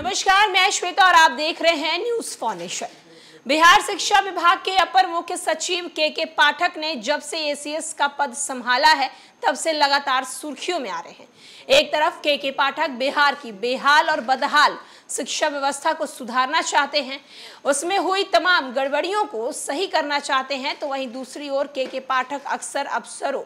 नमस्कार मैं श्वेता और आप देख रहे हैं न्यूज फॉर्मेशन बिहार शिक्षा विभाग के अपर मुख्य सचिव के के पाठक ने जब से एसीएस का पद संभाला है तब से लगातार सुर्खियों में आ रहे हैं एक तरफ के के पाठक बिहार की बेहाल और बदहाल शिक्षा व्यवस्था को सुधारना चाहते हैं उसमें हुई तमाम गड़बड़ियों को सही करना चाहते हैं तो वहीं दूसरी ओर के के पाठक अक्सर अफसरों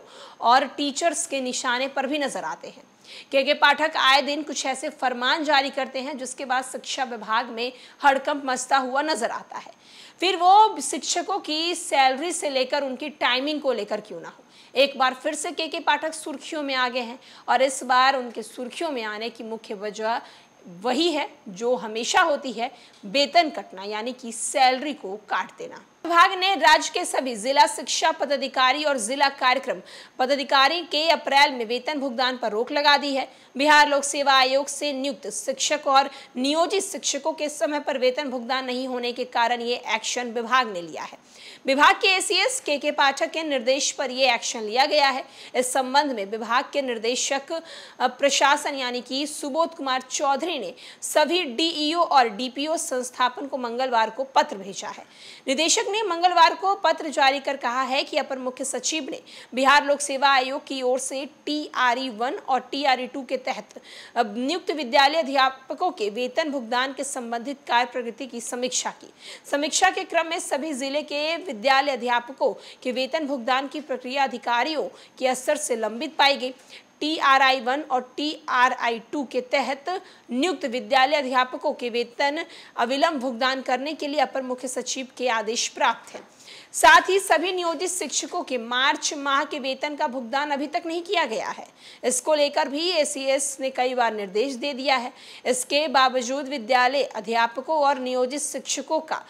और टीचर्स के निशाने पर भी नजर आते हैं के के पाठक आए दिन कुछ ऐसे फरमान जारी करते हैं जिसके बाद शिक्षा विभाग में हड़कंप मचता हुआ नजर आता है फिर वो शिक्षकों की सैलरी से लेकर उनकी टाइमिंग को लेकर क्यों ना हो एक बार फिर से के के पाठक सुर्खियों में आ गए हैं और इस बार उनके सुर्खियों में आने की मुख्य वजह वही है जो हमेशा होती है वेतन कटना यानी कि सैलरी को काट देना विभाग ने राज्य के सभी जिला शिक्षा पदाधिकारी और जिला कार्यक्रम पदाधिकारी के अप्रैल में वेतन भुगतान पर रोक लगा दी है बिहार लोक सेवा आयोग से नियुक्त शिक्षक और नियोजित शिक्षकों के समय पर वेतन भुगतान नहीं होने के कारण ये एक्शन विभाग ने लिया है विभाग के एसीएस के के पाठक के निर्देश पर यह एक्शन लिया गया है इस संबंध में विभाग के निर्देशक प्रशासन यानी कि सुबोध कुमार चौधरी ने सभी डीईओ e और डीपीओ संस्थापन को मंगलवार को पत्र भेजा है निदेशक ने मंगलवार को पत्र जारी कर कहा है कि अपर मुख्य सचिव ने बिहार लोक सेवा आयोग की ओर से टी आर ई वन और टी आर ई टू के तहत नियुक्त विद्यालय अध्यापकों के वेतन भुगतान के संबंधित कार्य प्रगति की समीक्षा की समीक्षा के क्रम में सभी जिले के विद्यालय अध्यापकों के वेतन भुगतान की प्रक्रिया अधिकारियों के असर से लंबित पाई गई टी आर आई वन और टी आर आई टू के तहत नियुक्त विद्यालय अध्यापकों के वेतन अविलंब भुगतान करने के लिए अपर मुख्य सचिव के आदेश प्राप्त है साथ ही सभी नियोजित शिक्षकों के मार्च माह के वेतन का भुगतान अभी तक नहीं किया गया है इसको लेकर भी एसीएस ने कई बार निर्देश दे दिया है इसके बावजूद विद्यालय अध्यापकों और नियोजित शिक्षकों का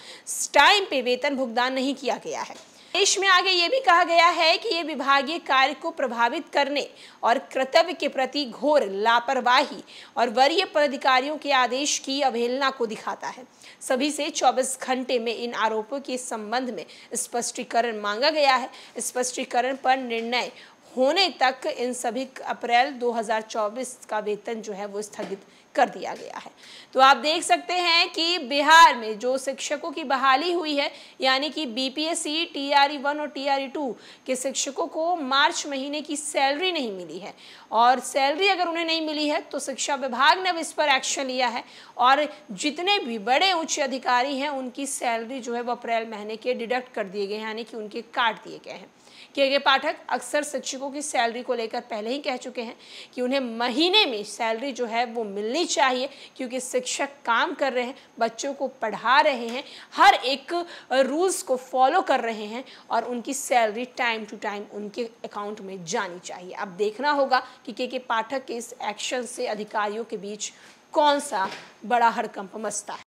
टाइम पे वेतन भुगतान नहीं किया गया है देश में आगे ये भी कहा गया है कि ये विभागीय कार्य को प्रभावित करने और कर्तव्य के प्रति घोर लापरवाही और वरीय पदाधिकारियों के आदेश की अवहेलना को दिखाता है सभी से 24 घंटे में इन आरोपों के संबंध में स्पष्टीकरण मांगा गया है स्पष्टीकरण पर निर्णय होने तक इन सभी अप्रैल 2024 का वेतन जो है वो स्थगित कर दिया गया है तो आप देख सकते हैं कि बिहार में जो शिक्षकों की बहाली हुई है यानी कि बीपीएससी टीआरई e वन और टी ई टू के शिक्षकों को मार्च महीने की सैलरी नहीं मिली है और सैलरी अगर उन्हें नहीं मिली है तो शिक्षा विभाग ने अब इस पर एक्शन लिया है और जितने भी बड़े उच्च अधिकारी हैं उनकी सैलरी जो है वो अप्रैल महीने के डिडक्ट कर दिए गए हैं यानी कि उनके काट दिए गए हैं किए गए पाठक अक्सर शिक्षकों की सैलरी को लेकर पहले ही कह चुके हैं कि उन्हें महीने में सैलरी जो है वो मिलनी चाहिए क्योंकि शिक्षक काम कर रहे हैं बच्चों को पढ़ा रहे हैं हर एक रूल्स को फॉलो कर रहे हैं और उनकी सैलरी टाइम टू टाइम उनके अकाउंट में जानी चाहिए अब देखना होगा कि के के पाठक के इस एक्शन से अधिकारियों के बीच कौन सा बड़ा हड़कंप मचता है